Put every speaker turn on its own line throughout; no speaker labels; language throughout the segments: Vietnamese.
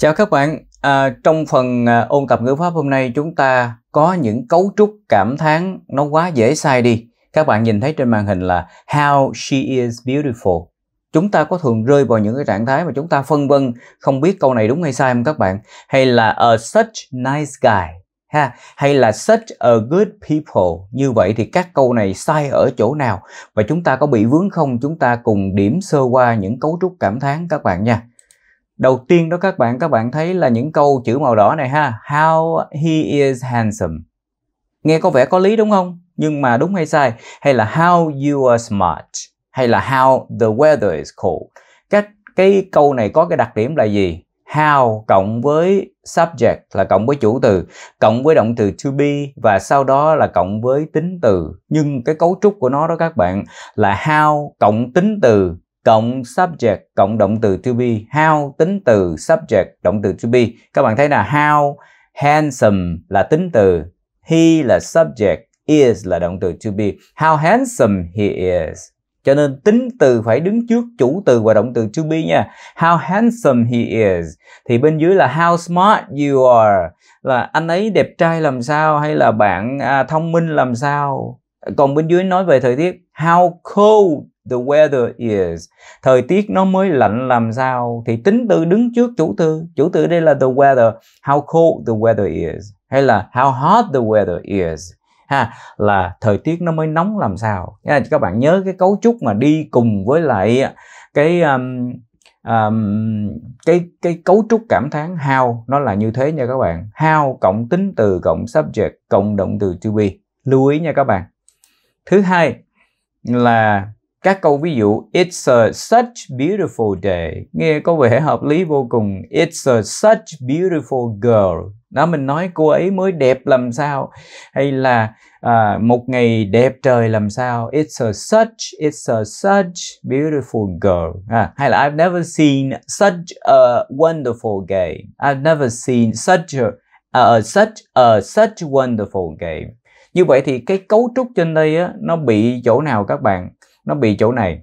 Chào các bạn, à, trong phần à, ôn tập ngữ pháp hôm nay chúng ta có những cấu trúc cảm thán nó quá dễ sai đi. Các bạn nhìn thấy trên màn hình là how she is beautiful. Chúng ta có thường rơi vào những cái trạng thái mà chúng ta phân vân không biết câu này đúng hay sai không các bạn, hay là a such nice guy ha hay là such a good people như vậy thì các câu này sai ở chỗ nào và chúng ta có bị vướng không chúng ta cùng điểm sơ qua những cấu trúc cảm thán các bạn nha đầu tiên đó các bạn các bạn thấy là những câu chữ màu đỏ này ha how he is handsome nghe có vẻ có lý đúng không nhưng mà đúng hay sai hay là how you are smart hay là how the weather is cold các cái câu này có cái đặc điểm là gì how cộng với subject là cộng với chủ từ cộng với động từ to be và sau đó là cộng với tính từ nhưng cái cấu trúc của nó đó các bạn là how cộng tính từ cộng subject cộng động từ to be how tính từ subject động từ to be các bạn thấy là how handsome là tính từ he là subject is là động từ to be how handsome he is cho nên tính từ phải đứng trước chủ từ và động từ to be nha how handsome he is thì bên dưới là how smart you are là anh ấy đẹp trai làm sao hay là bạn à, thông minh làm sao còn bên dưới nói về thời tiết how cold the weather is thời tiết nó mới lạnh làm sao thì tính từ đứng trước chủ từ chủ từ đây là the weather how cold the weather is hay là how hot the weather is ha là thời tiết nó mới nóng làm sao các bạn nhớ cái cấu trúc mà đi cùng với lại à, cái um, um, cái cái cấu trúc cảm thán how nó là như thế nha các bạn how cộng tính từ cộng subject cộng động từ to be lưu ý nha các bạn thứ hai là các câu ví dụ It's a such beautiful day Nghe có vẻ hợp lý vô cùng It's a such beautiful girl Đó mình nói cô ấy mới đẹp làm sao Hay là à, một ngày đẹp trời làm sao It's a such, it's a such beautiful girl à, Hay là I've never seen such a wonderful game I've never seen such a, uh, such a, such wonderful game như vậy thì cái cấu trúc trên đây á, nó bị chỗ nào các bạn nó bị chỗ này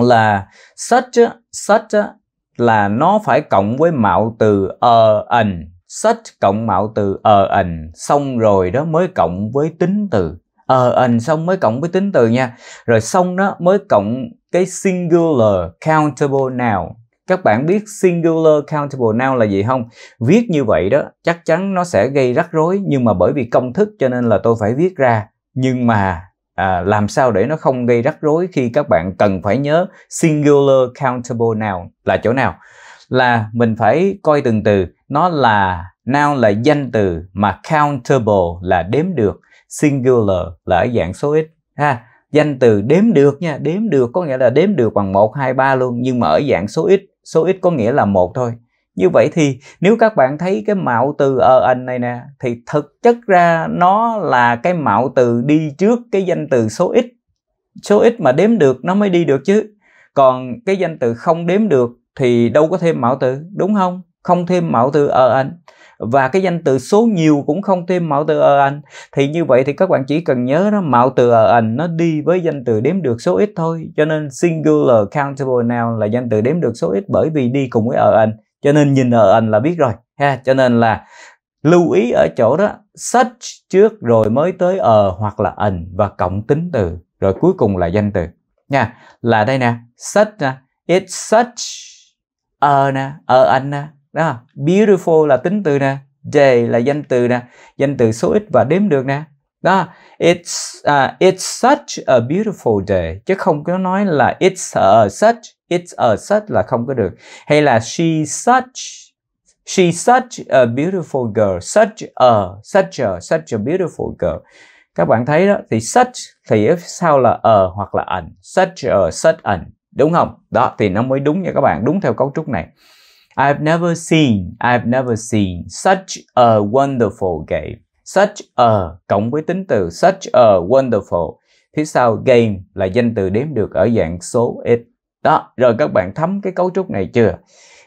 là such á, such á, là nó phải cộng với mạo từ a e an such cộng mạo từ a e an xong rồi đó mới cộng với tính từ a e an xong mới cộng với tính từ nha rồi xong đó mới cộng cái singular countable noun các bạn biết singular countable noun là gì không? Viết như vậy đó chắc chắn nó sẽ gây rắc rối nhưng mà bởi vì công thức cho nên là tôi phải viết ra. Nhưng mà à, làm sao để nó không gây rắc rối khi các bạn cần phải nhớ singular countable noun là chỗ nào? Là mình phải coi từng từ, nó là noun là danh từ mà countable là đếm được, singular là ở dạng số ít ha danh từ đếm được nha đếm được có nghĩa là đếm được bằng 1, 2, 3 luôn nhưng mà ở dạng số ít số ít có nghĩa là một thôi như vậy thì nếu các bạn thấy cái mạo từ ở ờ, anh này nè thì thực chất ra nó là cái mạo từ đi trước cái danh từ số ít số ít mà đếm được nó mới đi được chứ còn cái danh từ không đếm được thì đâu có thêm mạo từ đúng không không thêm mạo từ ở ờ, anh và cái danh từ số nhiều cũng không thêm mạo từ ở ờ anh thì như vậy thì các bạn chỉ cần nhớ đó mạo từ ở ờ anh nó đi với danh từ đếm được số ít thôi cho nên singular countable noun là danh từ đếm được số ít bởi vì đi cùng với ở ờ anh cho nên nhìn ở anh là biết rồi ha cho nên là lưu ý ở chỗ đó such trước rồi mới tới ở hoặc là ảnh và cộng tính từ rồi cuối cùng là danh từ nha là đây nè such nè it's such a nè ở anh nè đó beautiful là tính từ nè day là danh từ nè danh từ số ít và đếm được nè đó it's uh, it's such a beautiful day chứ không có nói là it's a such it's a such là không có được hay là she such she's such a beautiful girl such a such a such a beautiful girl các bạn thấy đó thì such thì sau là a hoặc là an such a such an đúng không đó thì nó mới đúng nha các bạn đúng theo cấu trúc này I've never seen, I've never seen such a wonderful game. Such a cộng với tính từ such a wonderful. Phía sau game là danh từ đếm được ở dạng số ít. Đó, rồi các bạn thấm cái cấu trúc này chưa?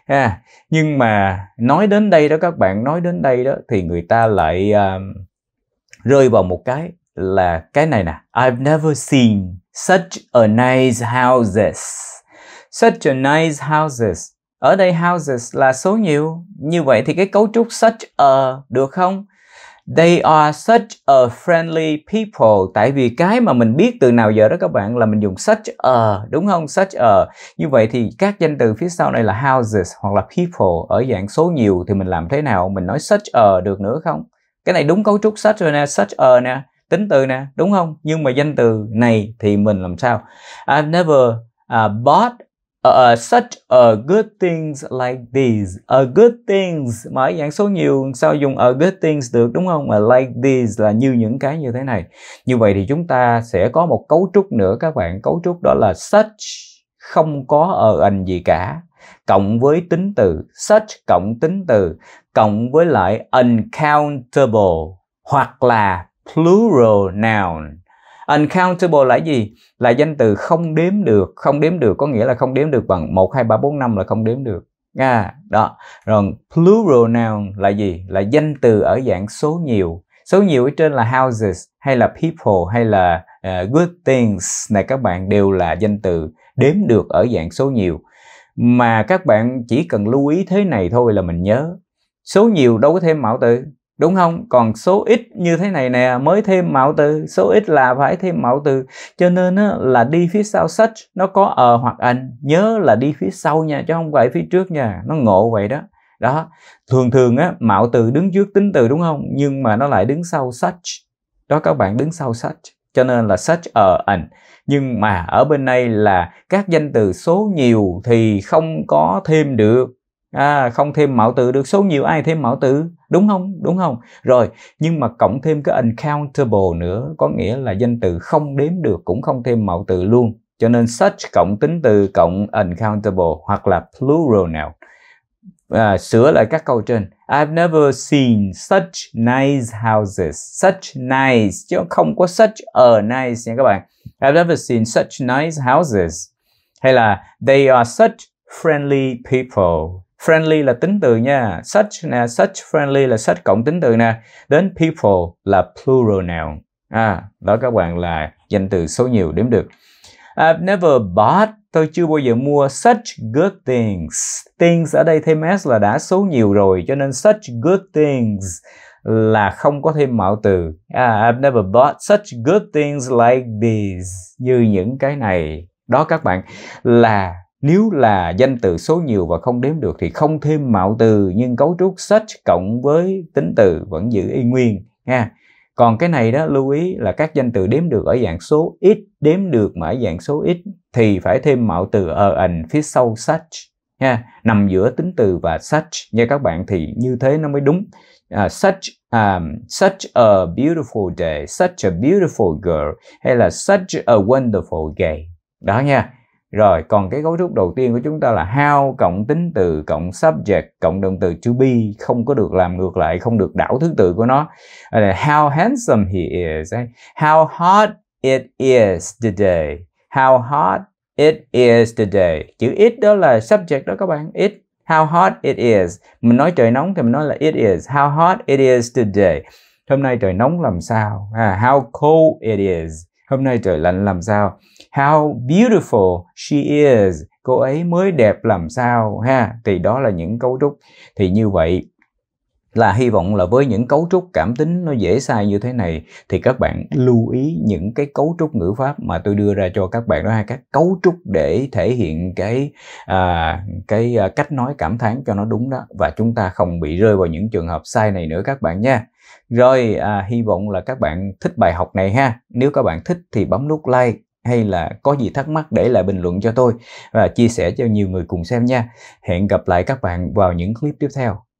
Ha. Nhưng mà nói đến đây đó các bạn, nói đến đây đó thì người ta lại um, rơi vào một cái là cái này nè. I've never seen such a nice houses. Such a nice houses ở đây houses là số nhiều như vậy thì cái cấu trúc such a được không They are such a friendly people. Tại vì cái mà mình biết từ nào giờ đó các bạn là mình dùng such a, đúng không? Such a. Như vậy thì các danh từ phía sau này là houses hoặc là people ở dạng số nhiều thì mình làm thế nào? Mình nói such a được nữa không? Cái này đúng cấu trúc such rồi nè, such a nè, tính từ nè, đúng không? Nhưng mà danh từ này thì mình làm sao? I've never uh, bought uh, such a good things like these a good things mà ở dạng số nhiều sao dùng a good things được đúng không mà like these là như những cái như thế này như vậy thì chúng ta sẽ có một cấu trúc nữa các bạn cấu trúc đó là such không có ở ờ ành gì cả cộng với tính từ such cộng tính từ cộng với lại uncountable hoặc là plural noun uncountable là gì là danh từ không đếm được không đếm được có nghĩa là không đếm được bằng một hai ba bốn năm là không đếm được à, đó rồi plural noun là gì là danh từ ở dạng số nhiều số nhiều ở trên là houses hay là people hay là uh, good things này các bạn đều là danh từ đếm được ở dạng số nhiều mà các bạn chỉ cần lưu ý thế này thôi là mình nhớ số nhiều đâu có thêm mạo từ đúng không còn số ít như thế này nè mới thêm mạo từ số ít là phải thêm mạo từ cho nên á, là đi phía sau such nó có ờ hoặc anh nhớ là đi phía sau nha chứ không phải phía trước nha nó ngộ vậy đó đó thường thường á mạo từ đứng trước tính từ đúng không nhưng mà nó lại đứng sau such đó các bạn đứng sau such cho nên là such a ờ ảnh nhưng mà ở bên đây là các danh từ số nhiều thì không có thêm được à, không thêm mạo từ được số nhiều ai thêm mạo từ đúng không đúng không rồi nhưng mà cộng thêm cái uncountable nữa có nghĩa là danh từ không đếm được cũng không thêm mạo từ luôn cho nên such cộng tính từ cộng uncountable hoặc là plural nào à, sửa lại các câu trên I've never seen such nice houses. Such nice chứ không có such a nice nha các bạn. I've never seen such nice houses. Hay là they are such friendly people friendly là tính từ nha such nè such friendly là such cộng tính từ nè đến people là plural noun à đó các bạn là danh từ số nhiều đếm được I've never bought tôi chưa bao giờ mua such good things things ở đây thêm s là đã số nhiều rồi cho nên such good things là không có thêm mạo từ à, I've never bought such good things like these như những cái này đó các bạn là nếu là danh từ số nhiều và không đếm được thì không thêm mạo từ nhưng cấu trúc search cộng với tính từ vẫn giữ y nguyên nha Còn cái này đó lưu ý là các danh từ đếm được ở dạng số ít đếm được mà ở dạng số ít thì phải thêm mạo từ ở ẩn phía sau search nha nằm giữa tính từ và search nha các bạn thì như thế nó mới đúng. Uh, à, such um, such a beautiful day, such a beautiful girl hay là such a wonderful day. Đó nha rồi, còn cái cấu trúc đầu tiên của chúng ta là how cộng tính từ cộng subject cộng động từ to be không có được làm ngược lại, không được đảo thứ tự của nó. How handsome he is. How hot it is today. How hot it is today. Chữ it đó là subject đó các bạn. It how hot it is. Mình nói trời nóng thì mình nói là it is. How hot it is today. Hôm nay trời nóng làm sao? À, how cold it is. Hôm nay trời lạnh làm sao? How beautiful she is. Cô ấy mới đẹp làm sao ha. Thì đó là những cấu trúc. Thì như vậy là hy vọng là với những cấu trúc cảm tính nó dễ sai như thế này thì các bạn lưu ý những cái cấu trúc ngữ pháp mà tôi đưa ra cho các bạn đó là các cấu trúc để thể hiện cái à, cái à, cách nói cảm thán cho nó đúng đó và chúng ta không bị rơi vào những trường hợp sai này nữa các bạn nha rồi à, hy vọng là các bạn thích bài học này ha nếu các bạn thích thì bấm nút like hay là có gì thắc mắc để lại bình luận cho tôi và chia sẻ cho nhiều người cùng xem nha. Hẹn gặp lại các bạn vào những clip tiếp theo.